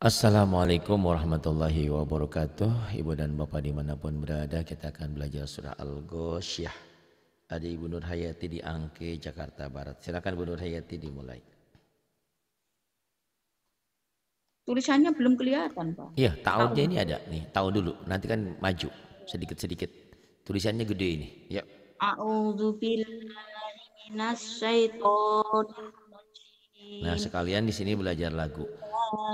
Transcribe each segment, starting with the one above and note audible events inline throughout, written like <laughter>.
Assalamualaikum warahmatullahi wabarakatuh Ibu dan Bapak dimanapun berada Kita akan belajar surah al ghoshyah Ada Ibu Nur Hayati di Angke, Jakarta Barat Silakan Ibu Nur Hayati dimulai Tulisannya belum kelihatan Pak Iya, tahunnya ini ada nih, Tahun dulu Nanti kan maju sedikit-sedikit Tulisannya gede ini Ya. A'udzu Nah, sekalian di sini belajar lagu.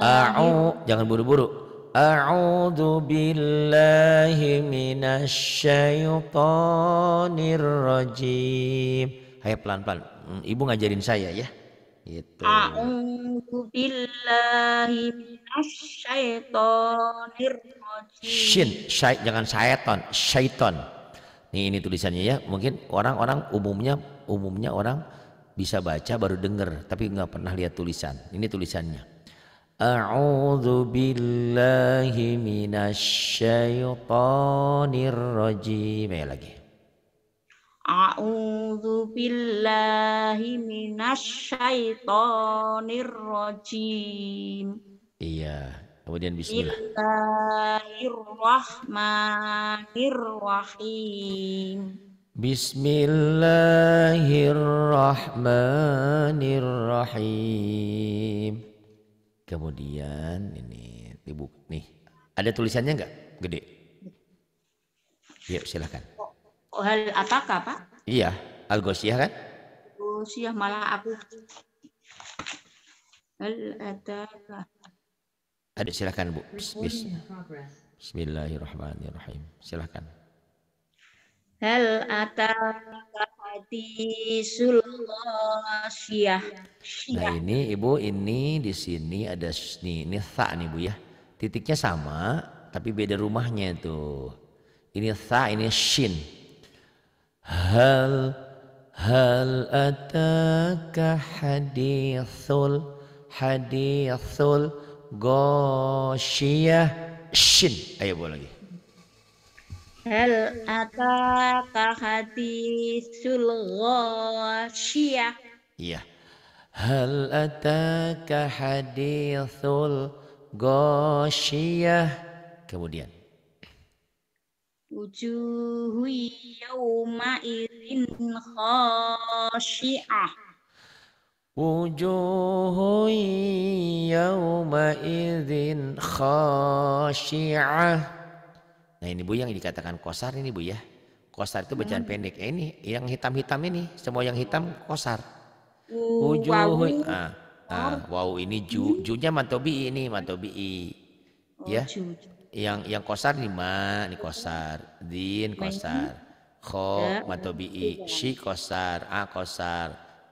A'u jangan buru-buru. A'udzu billahi minasyaitonir rajim. Hai pelan-pelan. Hmm, ibu ngajarin saya ya. Gitu. A'udzu billahi minasyaitonir rajim. Shin, syai, jangan syaiton, syaiton. Nih ini tulisannya ya. Mungkin orang-orang umumnya umumnya orang bisa baca baru dengar tapi nggak pernah lihat tulisan ini tulisannya A'udzu billahi minasyaitonir rajim ya lagi A'udzu billahi minasyaitonir rajim Iya kemudian bismillah Bismillahirrahmanirrahim Bismillahirrahmanirrahim. Kemudian ini dibuka nih. Ada tulisannya enggak? Gede. Iya, silahkan. Oh, hal apakah Pak? Iya, al kan? Al malah aku. Hal ada. Ada silakan Bu. Bismillahirrahmanirrahim. Silahkan. Hal ataka hadisul ghasiyah. Nah ini Ibu ini di sini ada nih ini tha nih Bu ya. Titiknya sama tapi beda rumahnya itu. Ini tha ini shin. Hal hal ataka hadithul hadithul goshiyah shin. Ayo bu lagi. هل أتاك حديث الغاشية؟ yeah. هل أتاك حديث الغاشية؟ Kemudian. وجوه يومئذ خاشعة وجوه يومئذ خاشعة Nah ini bu yang dikatakan kosar ini bu ya. Kosar itu iya. bacaan hmm. pendek. Eh, ini yang hitam-hitam ini, semua yang hitam kosar. Uh, Ujuh, wow. Ah, ah, wow ini ju, mm-hmm. junya mantobi ini mantobi. Oh, ya. Ju. Yang yang kosar di ma, ini kosar, din kosar, kho ya. mantobi, iya. shi kosar, a kosar,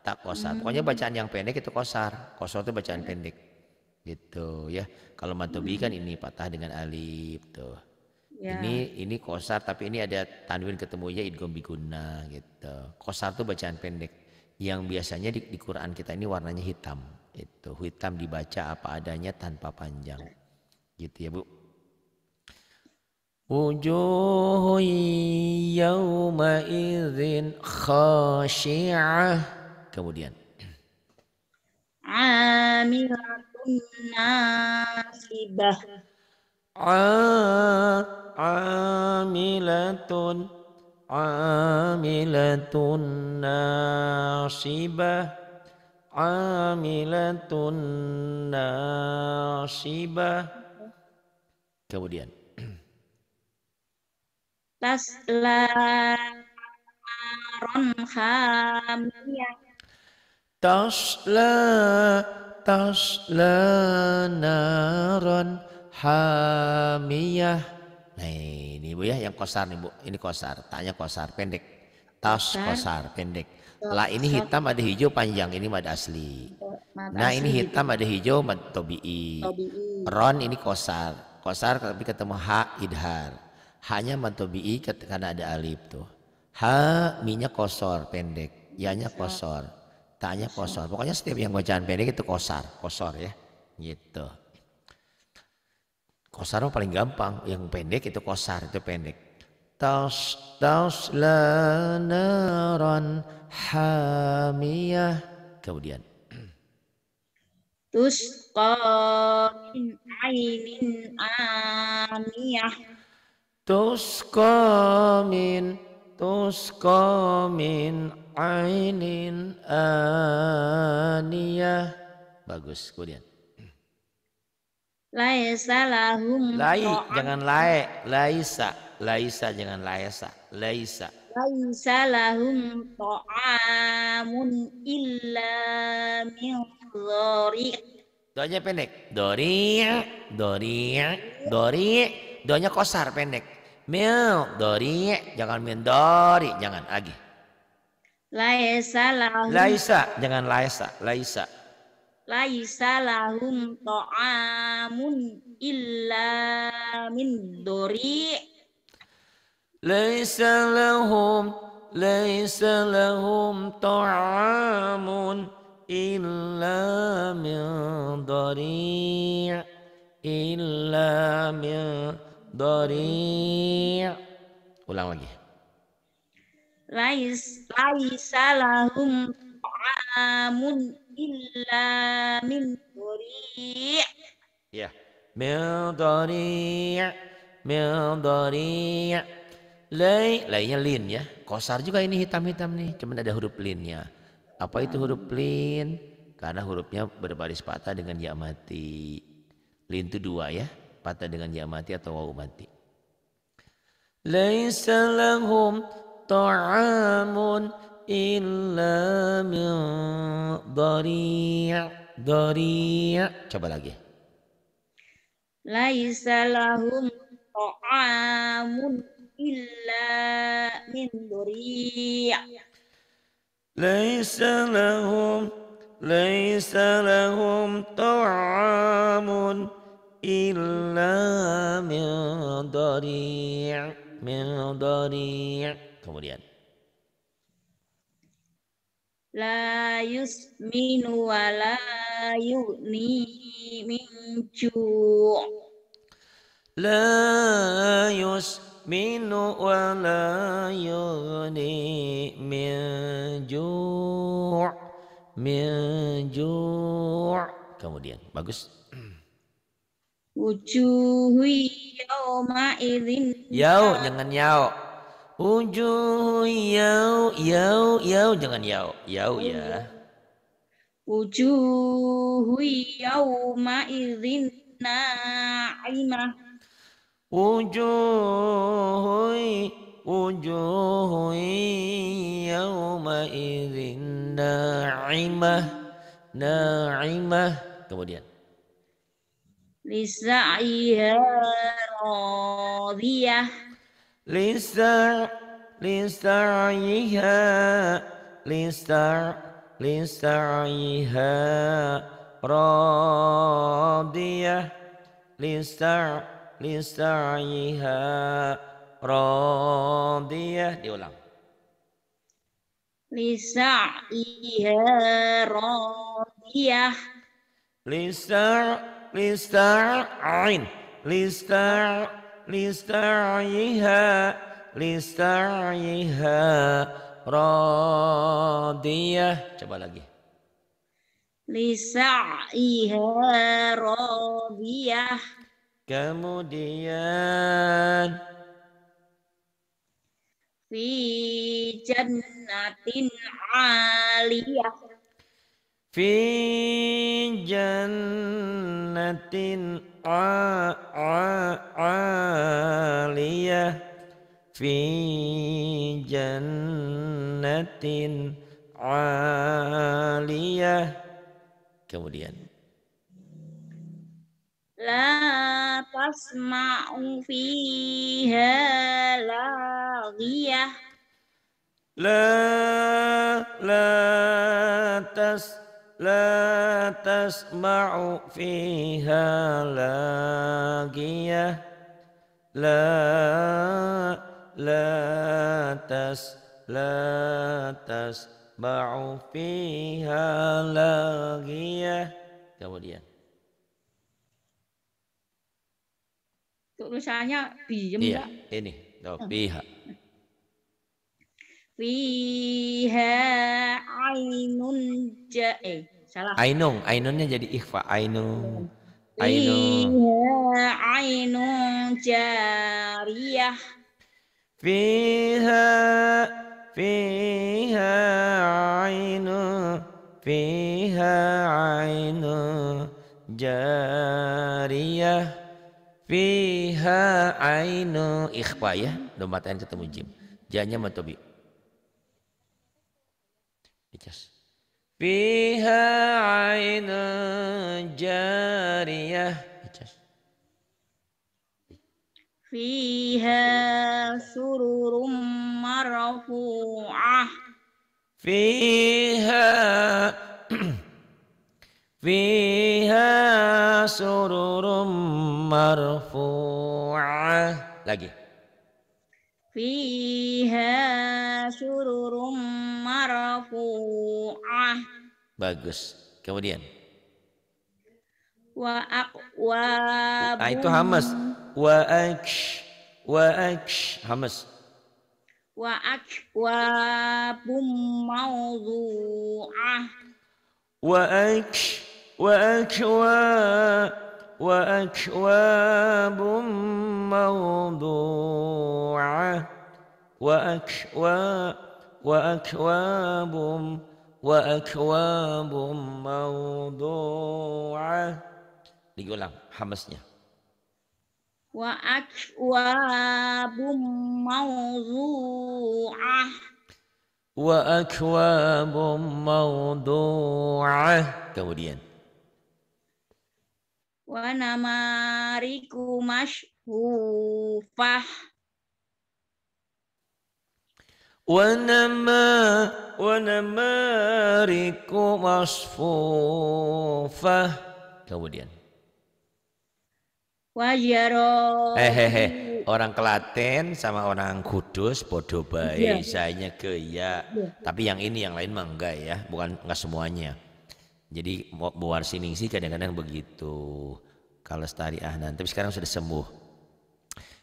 tak kosar. Hmm. Pokoknya bacaan yang pendek itu kosar. Kosar itu bacaan pendek. Gitu ya. Kalau mantobi kan ini patah dengan alif tuh. Ya. Ini ini kosar tapi ini ada tanwin ketemunya idgham biguna gitu. Kosar tuh bacaan pendek yang biasanya di, di Quran kita ini warnanya hitam. Itu hitam dibaca apa adanya tanpa panjang. Gitu ya, Bu. Wujuhun yawma idzin khashi'ah. Kemudian Amiratun nasibah عاملة عاملة ناصبة عاملة ناصبة kemudian taslaron hamiyah tasla tasla naron hamiyah. Nah ini Bu ya yang kosar nih Bu. Ini kosar, tanya kosar, pendek. Tas kosar, pendek. lah ini hitam ada hijau panjang, ini mad asli. nah ini hitam ada hijau mad tobi'i. tobi'i. Ron ini kosar. Kosar tapi ketemu ha idhar. Hanya mad tobi'i karena ada alif tuh. Ha minya kosor pendek, yanya kosor, tanya kosor. Pokoknya setiap yang bacaan pendek itu kosar, kosor ya. Gitu. Kosar paling gampang, yang pendek itu kosar, itu pendek. taus la lanaran hamiyah. Kemudian. Tusqa min ainin amiyah. Tusqa min tusqa min ainin aniyah. Bagus, kemudian. Laisa lahum Lai, jangan lae, laisa, laisa jangan laisa, laisa. Laisa lahum ta'amun illa min dhari. Doanya pendek. Dori, dori, dori. Doanya kosar pendek. Mil, dori, jangan min dori, jangan lagi. Laisa lahum. Laisa, jangan laisa, laisa. laisa lahum ta'amun illa min dori laisa lahum laisa lahum ta'amun illa min dori illa min dori ulang lagi lais laisa lahum ta'amun illa min dhari' ya min dhari' min dari' lai lainnya lin ya kosar juga ini hitam-hitam nih cuman ada huruf linnya apa itu huruf lin karena hurufnya berbaris patah dengan ya mati lin itu dua ya patah dengan ya mati atau wawu mati laisa lahum ta'amun إلا من ضريع ضريع coba lagi ليس لهم طعام إلا من ضريع ليس لهم ليس لهم طعام إلا من ضريع من ضريع kemudian la yusminu wa la yu'ni min ju' la yusminu wa la yu'ni min ju' min ju' kemudian bagus wujuhi yauma idzin yau jangan yau Wujuh yau yau yau jangan yau yau ya. Wujuh yau ma'idhin na'imah. Wujuh wujuh yau ma'idhin na'imah na'imah kemudian Lisa'iyah radiyah Lisar, lisar, lihah, lisar, lisar, lihah, rodiah, lisar, lisar, lihah, rodiah, diulang, lisar, lihah, rodiah, lisar, lisar, ain, lisar. لسعيها لسعيها radiyah. Coba lagi. Lisaiha radiyah. Kemudian fi jannatin aliyah. Fi jannatin a a aliyah fi jannatin aliyah kemudian la tasma'u fiha laghiyah la la tasma'u لا تسمع فيها لاغية لا لا تس لا تسمع فيها لاغية kemudian Untuk usahanya biem iya, ini. Tuh, ah. pihak fiha ainun ja eh salah ainung ainunnya jadi ikhfa ainun ainung ainun jariyah fiha fiha ainun fiha ainun jariyah fiha ainun ikhfa ya domba ketemu jim janya matobi Fiha ainun jariyah. Fiha sururum marfu'ah. Fiha <clears throat> Fiha sururum marfu'ah. Lagi fiha sururum marfu'ah. Bagus. Kemudian. Wa aqwa. Nah, itu hamas. Wa aksh. Wa aksh. Hamas. Wa bum mawdu'ah. Wa aksh. Wa akwa. واكواب موضوعه واكواب واكواب واكواب موضوعه diulang hamasnya واكواب موضوعه واكواب موضوعه kemudian wa namariku mashhufah wa nama wa namariku masfufah kemudian Wajaro. Hehehe, eh. orang Kelaten sama orang Kudus bodoh baik, yeah. saya nyegaya. Yeah. Tapi yang ini yang lain mah enggak ya, bukan enggak semuanya. Jadi buar sih kadang-kadang begitu. Kalau stari ahnan, tapi sekarang sudah sembuh.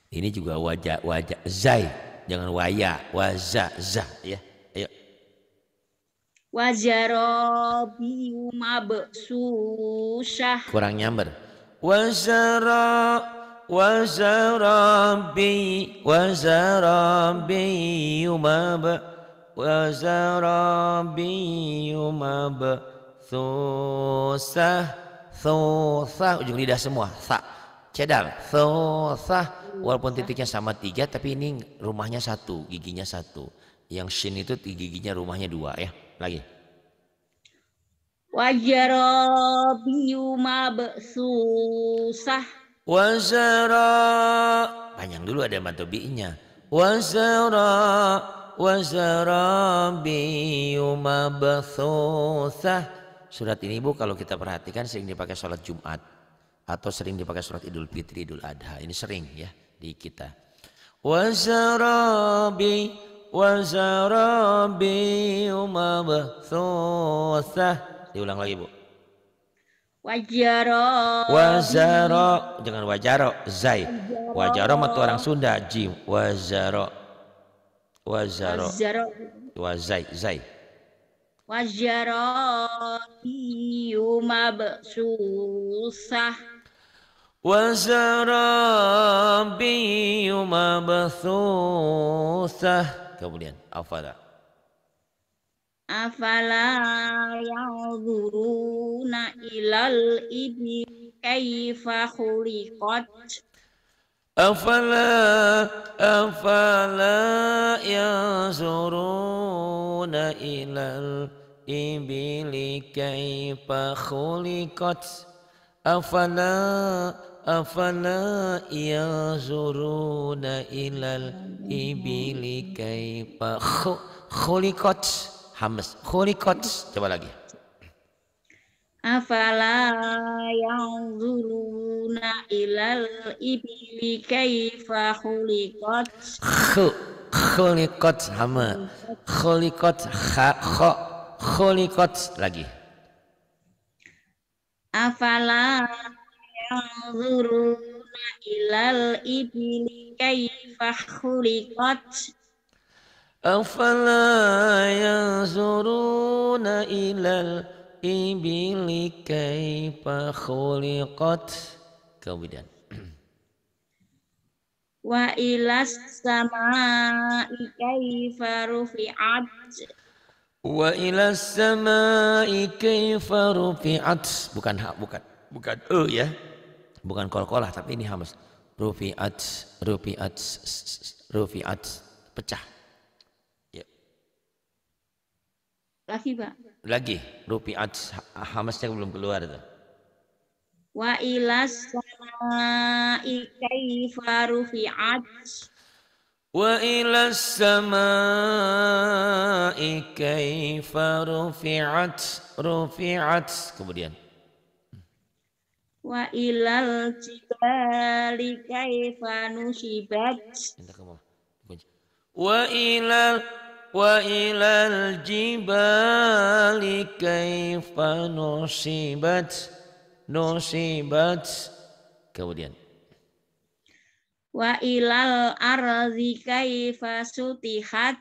Ini juga wajah wajah zai, jangan waya, waza zah ya. Ayo. Wajarobium susah. Kurang nyamber. Wazara wazarabi wazarabi umab wazarabi umab susah susah ujung lidah semua sa cedar susah walaupun titiknya sama tiga tapi ini rumahnya satu giginya satu yang shin itu giginya rumahnya dua ya lagi Wajara susah wazara panjang dulu ada matobinya wazara wazarabiyu mabthusah surat ini Bu kalau kita perhatikan sering dipakai sholat Jumat atau sering dipakai sholat Idul Fitri, Idul Adha. Ini sering ya di kita. Wasarabi wasarabi mabthuthah. Diulang lagi Bu. Wajaro. Wajaro. Jangan wajaro. Zai. Wajaro matu orang Sunda. Jim. Wajaro. Wajaro. Wajaro. Wazai. Zai wajaradiyu mabsusah kemudian afala afala yanzuruna ilal ibi kaifa khuliqat أفلا أفلا ينظرون إلى الإبل كيف خلقت أفلا أفلا ينظرون إلى الإبل كيف خلقت حمس خلقت coba lagi afala yanzuruna ilal ibili kaifa khuliqat khuliqat sama khuliqat ha, kha khuliqat lagi afala yanzuruna ilal ibili kaifa khuliqat afala yanzuruna ilal Ibili كيف خلقت kemudian <clears throat> wa ilas sama'i kaifa rufi'at wa ilas sama'i kaifa rufi'at bukan hak bukan bukan e ya bukan kol-kolah tapi ini hamas rufi'at rufi'at rufi'at pecah Lagi, Pak. Lagi. Rupiat hamasnya belum keluar itu. Wa ilas samai kaifa rufi'at. Wa ilas samai kaifa rufi'at. Rufi'at. Kemudian. Wa ilal jibali kaifa nusibat. Wa ilal وإلى الجبال كيف نصبت نصبت kemudian wa ilal arzi kaifa sutihat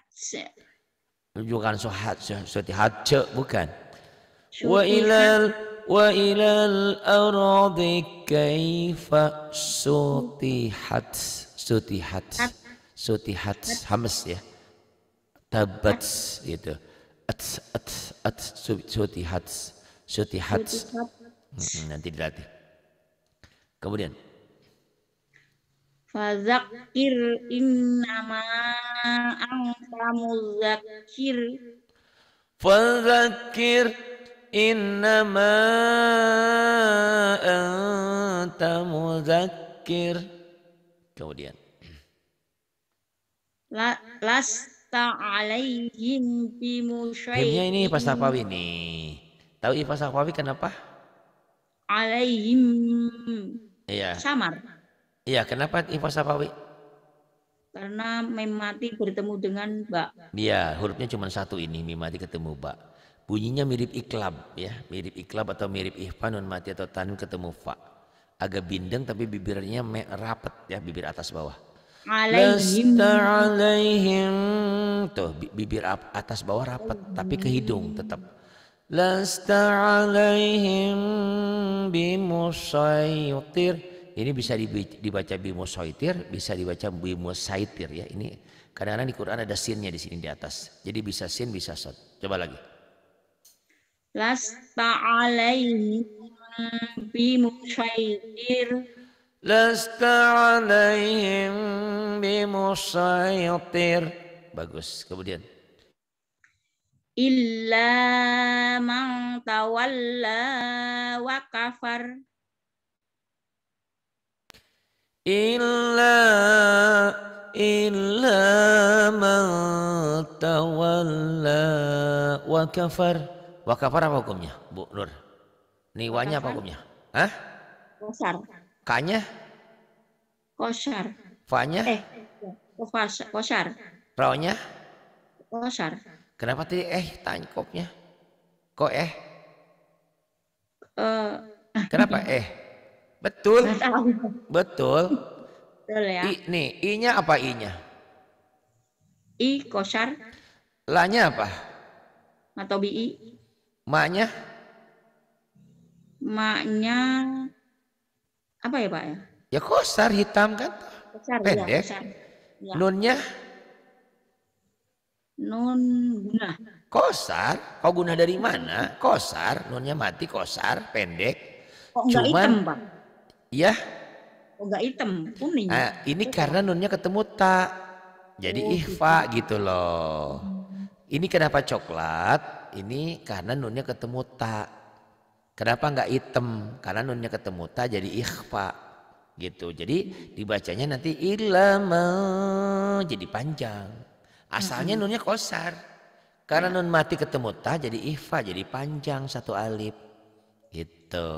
bukan suhat sutihat bukan wa ilal wa ilal ardi kaifa sutihat sutihat sutihat hamas ya tabat gitu at at suti sutihat suti hmm, nanti dilatih kemudian fazakir innama anta muzakir fazakir innama anta muzakir kemudian La, last lasta alaihim bimusyai'in. Mimnya ini Fasafawi nih. Tahu Fasafawi kenapa? Alaihim. Iya. Samar. Iya, kenapa Fasafawi? Karena memati bertemu dengan Mbak. Iya, hurufnya cuma satu ini, memati ketemu Mbak. Bunyinya mirip iklab ya, mirip iklab atau mirip ihfanun mati atau tanun ketemu fa. Agak bindeng tapi bibirnya rapat ya, bibir atas bawah alaihim alaihim tuh bibir atas bawah rapat tapi ke hidung tetap lasta alaihim bimusaitir ini bisa dibaca bimusaitir bisa dibaca bimusaitir ya ini kadang-kadang di Quran ada sinnya di sini di atas jadi bisa sin bisa sod coba lagi lasta alaihim bimusaitir لست عليهم بمسيطر bagus kemudian illa man tawalla wa kafar illa illa man tawalla wa kafar wa kafar apa hukumnya Bu Nur niwanya apa hukumnya Hah? Kasar K-nya? Kosar. Fa-nya? Eh, kosar. Rau-nya? Kosar. Kenapa tadi eh tanya Kok eh? Uh, Kenapa eh? Betul. Betul. Betul ya. I, nih, i-nya apa i-nya? I kosar. La-nya apa? Atau bi. Ma-nya? Maknya apa ya Pak ya? Ya kosar hitam kan? Kosar, ya, Pendek. Ya, kosar. Ya. Nunnya? Nun guna. Kosar? Kau guna dari mana? Kosar. Nunnya mati kosar, pendek. Kok enggak Cuman, hitam Pak? Iya. Kok enggak hitam, kuning. Nah, ini karena nunnya ketemu tak. Jadi oh, gitu. ihfa gitu, gitu loh. Ini kenapa coklat? Ini karena nunnya ketemu tak. Kenapa enggak item? Karena nunnya ketemu ta jadi ikhfa gitu. Jadi dibacanya nanti ilama jadi panjang. Asalnya nunnya kosar. Karena nun mati ketemu ta jadi ikhfa jadi panjang satu alif. Gitu.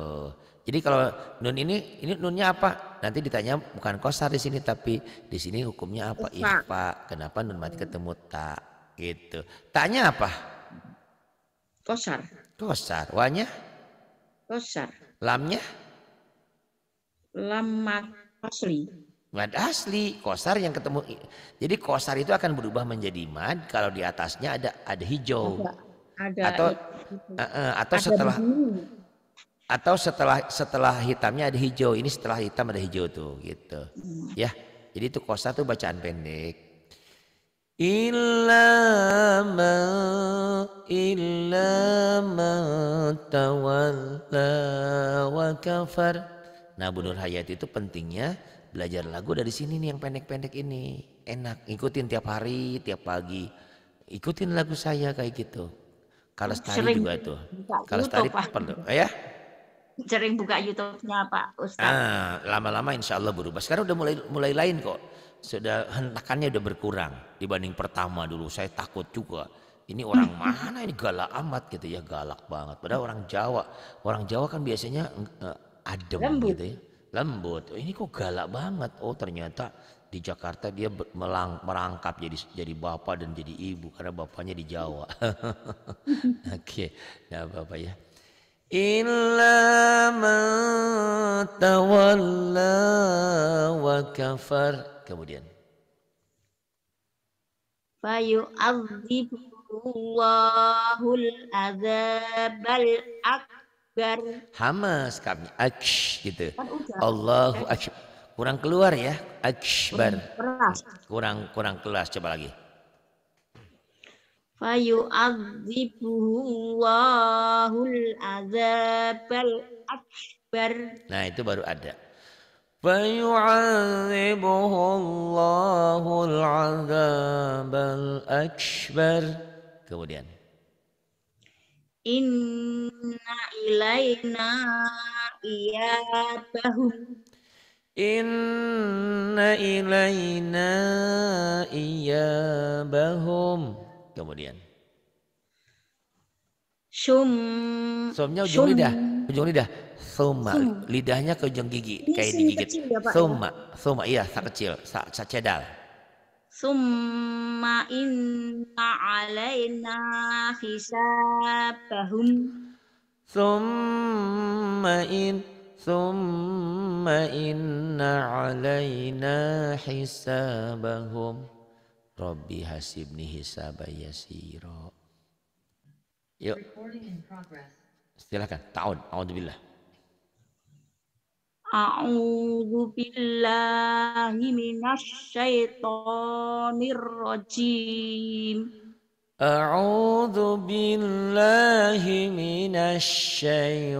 Jadi kalau nun ini ini nunnya apa? Nanti ditanya bukan kosar di sini tapi di sini hukumnya apa? Ikhfa. Kenapa nun mati ketemu ta? Gitu. Tanya apa? Kosar. Kosar. Wanya? Kosar. Lamnya? Lam asli. Mad asli, kosar yang ketemu. Jadi kosar itu akan berubah menjadi mad kalau di atasnya ada ada hijau. Ada, ada atau uh, uh, atau ada setelah atau setelah setelah hitamnya ada hijau. Ini setelah hitam ada hijau tuh gitu. Hmm. Ya. Jadi itu kosar tuh bacaan pendek ma illa ma tawalla wa kafar. Nah Bu Nur Hayati itu pentingnya belajar lagu dari sini nih yang pendek-pendek ini. Enak, ikutin tiap hari, tiap pagi. Ikutin lagu saya kayak gitu. kalau Sering juga tuh itu. Kalestari perlu, ya? Sering buka YouTube-nya Pak Ustaz. Ah, lama-lama insya Allah berubah. Sekarang udah mulai mulai lain kok sudah hentakannya udah berkurang dibanding pertama dulu. Saya takut juga. Ini orang <laughs> mana ini galak amat gitu ya, galak banget. Padahal orang Jawa, orang Jawa kan biasanya uh, adem lembut. gitu ya, lembut. Oh, ini kok galak banget. Oh ternyata di Jakarta dia melang, merangkap jadi jadi bapak dan jadi ibu karena bapaknya di Jawa. <laughs> Oke, okay. nah bapak ya. Illa man tawalla wa kafar kemudian? Fayu'adzibullahul azabal akbar. Hamas kami. Aksh gitu. Kan Allahu Aksh, Kurang keluar ya. Akshbar, Kurang kurang kelas. Coba lagi. Fayu'adzibullahul azabal akbar. Nah itu baru ada. فيعذبه الله العذاب الأكبر kemudian Inna ilaina iyabahum Inna ilaina iyabahum kemudian Sum Sumnya ujung lidah ujung lidah suma lidahnya ke ujung gigi Ini kayak digigit suma ya, ya? iya sa kecil sa, sa cedal summa inna alaina hisabahum summa in summa inna alaina hisabahum rabbi hasibni hisabaya yasiro yuk Silakan, ta'ud. A'udzubillah. A'udzu billahi minasy rajim. A'udzu billahi minasy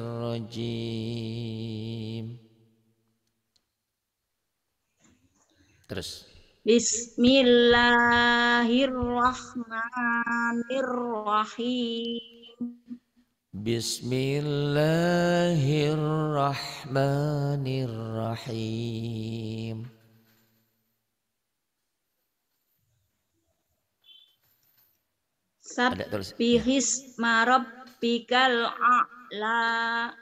rajim. Terus. Bismillahirrahmanirrahim. Bismillahirrahmanirrahim. Sabihis rabbikal a'la.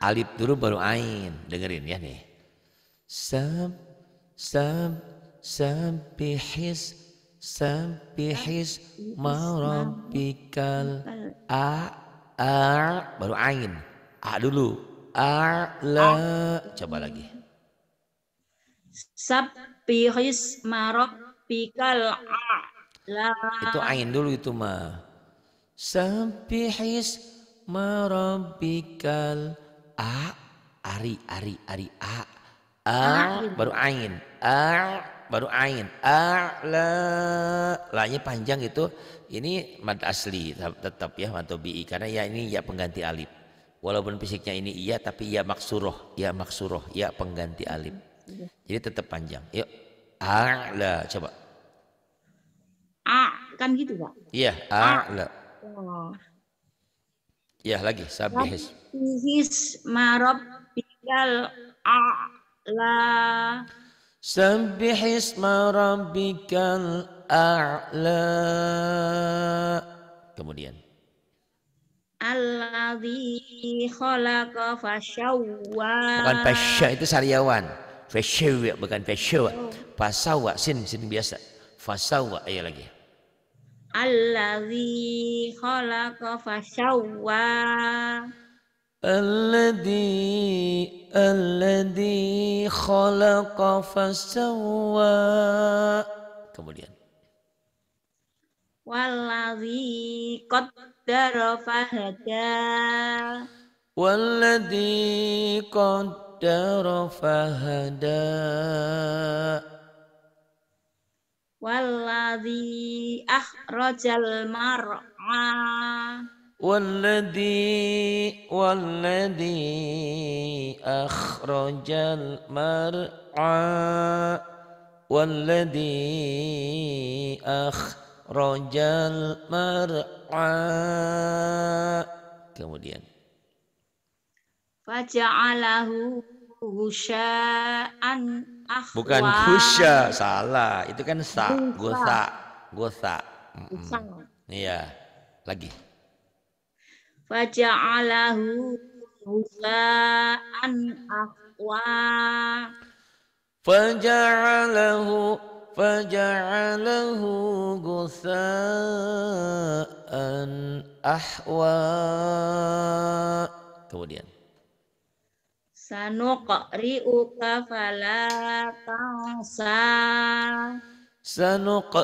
Alif dulu baru ain. Dengerin ya nih. Sab sab sabihis sabihis ma rabbikal a'la. A baru ain a dulu A la coba lagi pikal a la. itu ain dulu itu ma sabbihis marabbikal a ari ari ari a a baru ain a baru ain a'la lainnya panjang itu ini mad asli tetap ya mad bi karena ya ini ya pengganti alif walaupun fisiknya ini iya tapi ya maksuroh ya maksuroh ya pengganti alif iya. jadi tetap panjang yuk a'la coba a kan gitu pak iya a'la oh. ya lagi sabihis marob bikal a'la سبح اسم ربك الأعلى kemudian Alladhi khalaqa fasyawa bukan fasya itu sariawan fasyawa bukan fasyawa fasawa sin sin biasa fasawa ayo lagi Alladhi khalaqa fasyawa Allah yang Allah yang mencipta, fasihwa. Kamu lihat. Wallahi kudarafahda. والذي والذي أخرج المرعى والذي أخرج المرعى kemudian faja'alahu husya'an akhwa bukan husya salah itu kan sa gosa gosa iya lagi faja'alahu huba'an ahwa faja'alahu faja'alahu gusa'an ahwa kemudian sanuqri'uka fala tansa sanuq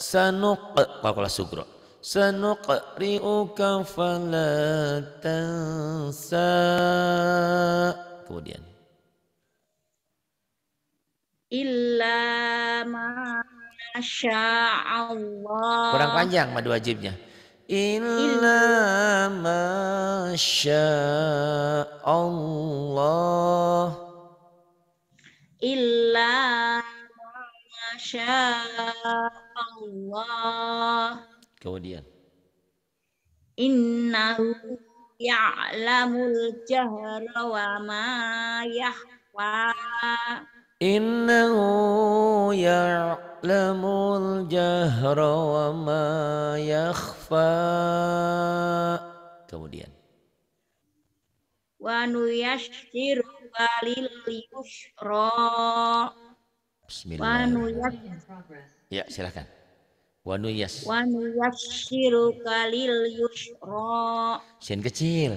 sanuq qalah sugro sanuqri'uka fala tansa kemudian illa ma Allah kurang panjang madu wajibnya illa ma Allah illa ma Allah Kemudian. Inna ya'lamul jahra wa ma yahwa. Innahu ya'lamul jahra wa ma yakhfa. Kemudian. Wa nuyashiru walil yushra. Bismillah. Ya, silakan. Wanuyas. Wanuyasiru kalil yusro. Sin kecil.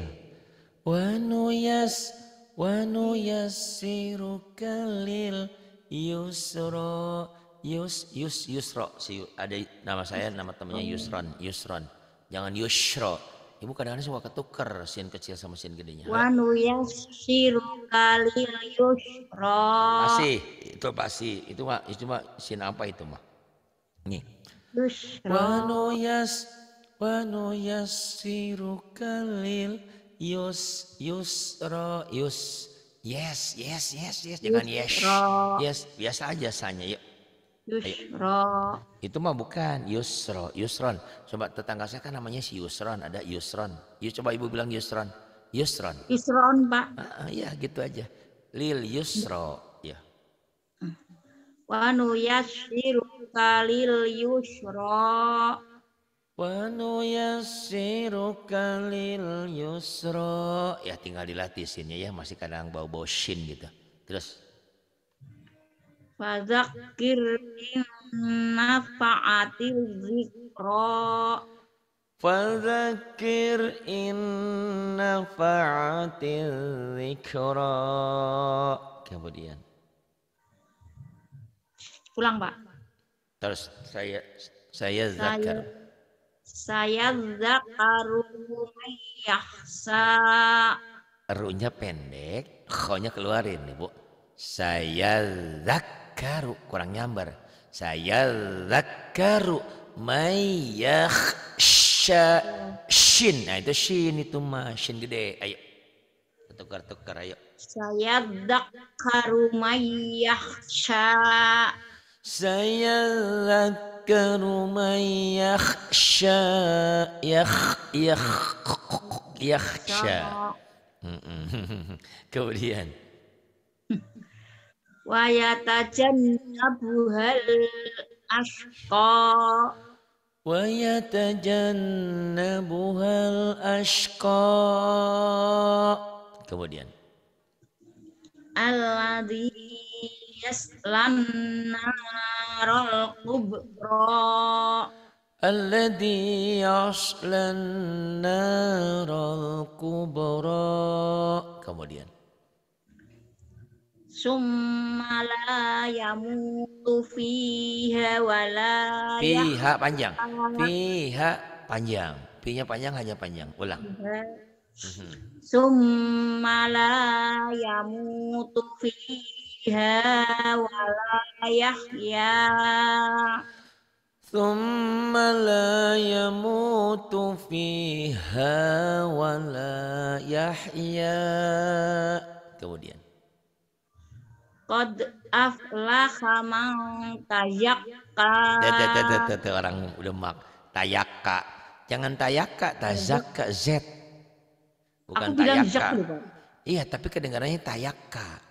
Wanuyas wanuyasiru kalil yusro. Yus Yus Yusro si ada nama saya nama temannya oh. Yusron Yusron jangan Yusro ibu kadang-kadang suka ketuker sin kecil sama sin gedenya wanuyasiru kalil yusro Masih, itu pasti itu mah itu mah sin apa itu mah nih Wanoyas siru lil yus Yusro, yus yes yes yes yes jangan yes yes biasa aja sanya yuk Yusro. Itu mah bukan Yusro, Yusron. Coba tetangga saya kan namanya si Yusron, ada Yusron. Yus coba ibu bilang Yusron, Yusron. Yusron pak. Ya gitu aja. Lil Yusro wa nuyassiruka kalil yusra wa nuyassiruka kalil yusra ya tinggal dilatih sinnya ya masih kadang bau-bau shin gitu terus fadzakir nafa'atil zikra Fadzakir inna fa'atil zikra. Kemudian. Pulang, Pak. Terus saya saya zakar. Saya, zakar zakaru yahsa. Runya pendek, khonya keluarin, Bu. Saya zakaru, kurang nyamber. Saya zakaru mayakhsha shin. Nah, itu shin itu mah shin gede. Ayo. Tukar-tukar ayo. Saya zakaru mayakhsha Sayadzakkaru man yakhsha yakh Kemudian wa yatajannabuhal asqa wa yatajannabuhal asqa kemudian يسلى النار الكبرى الذي يصلى النار الكبرى kemudian summa la yamutu fiha wala fiha panjang fiha panjang fiha panjang hanya panjang ulang summa la yamutu fiha فيها ولا يحيا ثم لا يموت فيها ولا يحيا kemudian Qad aflaha man tayakka Tidak tidak tidak orang udah mak tayakka jangan tayakka tazakka z bukan tayakka iya tapi kedengarannya tayakka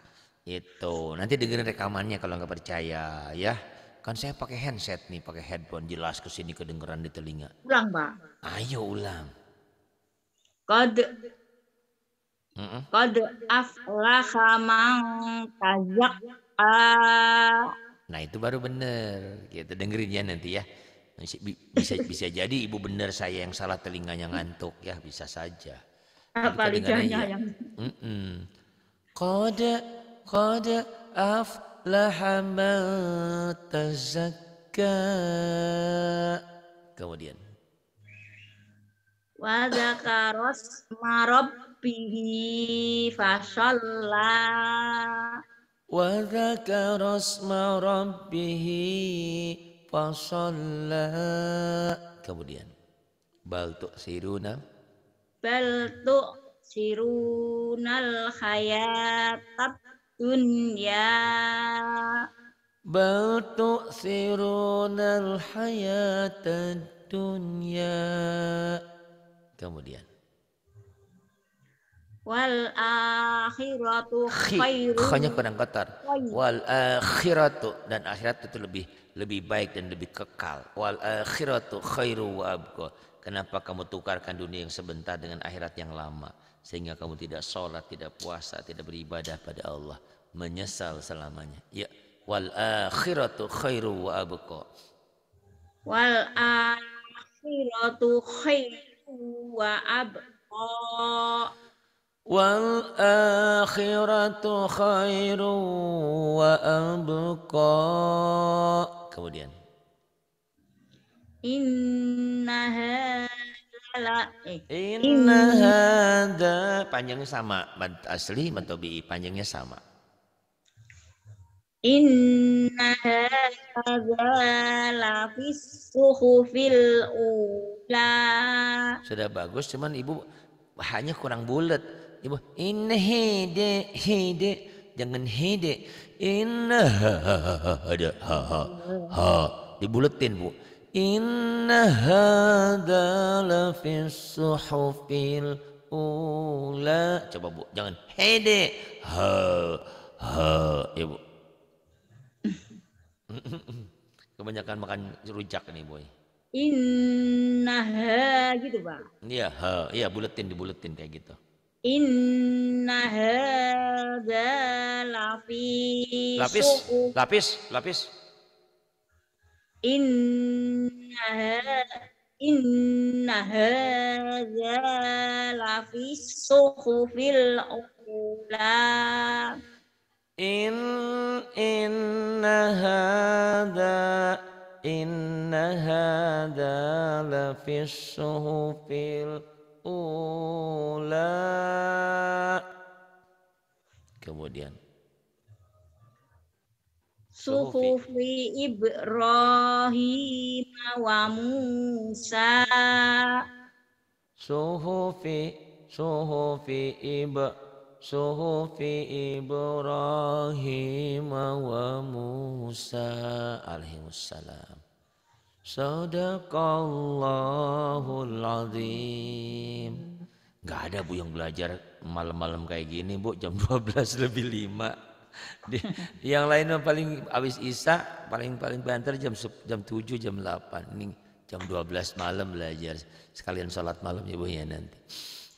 itu. Nanti dengerin rekamannya kalau nggak percaya ya. Kan saya pakai handset nih, pakai headphone jelas ke sini kedengeran di telinga. Ulang, Pak. Ayo ulang. Kode mm Kode aflaha ah. Nah, itu baru bener. Kita gitu. dengerin ya nanti ya. Bisa bisa jadi ibu bener saya yang salah telinganya ngantuk ya, bisa saja. Apa ya. yang... Kode قد أفلح من تزكى kemudian wa zakaros marabbihi fasalla wa zakaros marabbihi fasalla kemudian bal tu'siruna bal tu'sirunal hayatat الدنيا بل تؤثرون الحياة dunya kemudian wal akhiratu khairun Hanya kurang kotor wal akhiratu dan akhirat itu lebih lebih baik dan lebih kekal wal akhiratu khairu wa abqa kenapa kamu tukarkan dunia yang sebentar dengan akhirat yang lama sehingga kamu tidak sholat, tidak puasa, tidak beribadah pada Allah, menyesal selamanya. Ya, wal akhiratu khairu wa abqa. Wal akhiratu khairu wa abqa. Wal akhiratu khairu wa abqa. Kemudian. Inna eh. Inna hada panjangnya sama mad asli mad tobi panjangnya sama. Inna hada lafis suhufil ula. Sudah bagus cuman ibu hanya kurang bulat. Ibu inna hede hede jangan hede inna hada ha ha ha dibuletin bu إن هذا لفي الصحف الأولى coba bu jangan hede ha ha ya bu <laughs> kebanyakan makan rujak nih boy Inna ha gitu pak iya ha iya buletin dibuletin kayak gitu Inna hadza lapis lapis lapis lapis inna inna hadza lafi suhufil ula in inna hadza inna hadza lafi suhufil ula kemudian suhufi Ibrahim wa Musa suhufi suhufi ib, suhufi Ibrahim wa Musa alaihissalam Sadaqallahul azim Gak ada Bu yang belajar malam-malam kayak gini Bu jam 12 <laughs> lebih 5 yang lain paling habis Isa paling paling banter jam jam 7 jam 8 ini jam 12 malam belajar sekalian sholat malam ya bu ya nanti.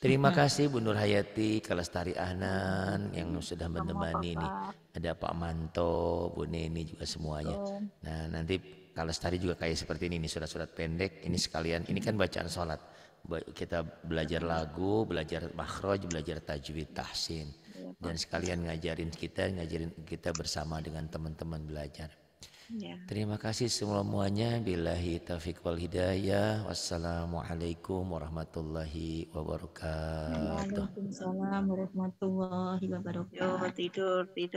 Terima kasih Bu Nur Hayati Kalestari Anan yang sudah menemani ini. Ada Pak Manto, Bu Neni juga semuanya. Nah nanti Kalastari juga kayak seperti ini, ini surat-surat pendek. Ini sekalian, ini kan bacaan sholat. Kita belajar lagu, belajar makhraj, belajar tajwid, tahsin. Iya, dan sekalian ngajarin kita, ngajarin kita bersama dengan teman-teman belajar. Ya. Terima kasih semua semuanya. bila kita wal hidayah. Wassalamualaikum warahmatullahi wabarakatuh. Waalaikumsalam warahmatullahi wabarakatuh. tidur, tidur.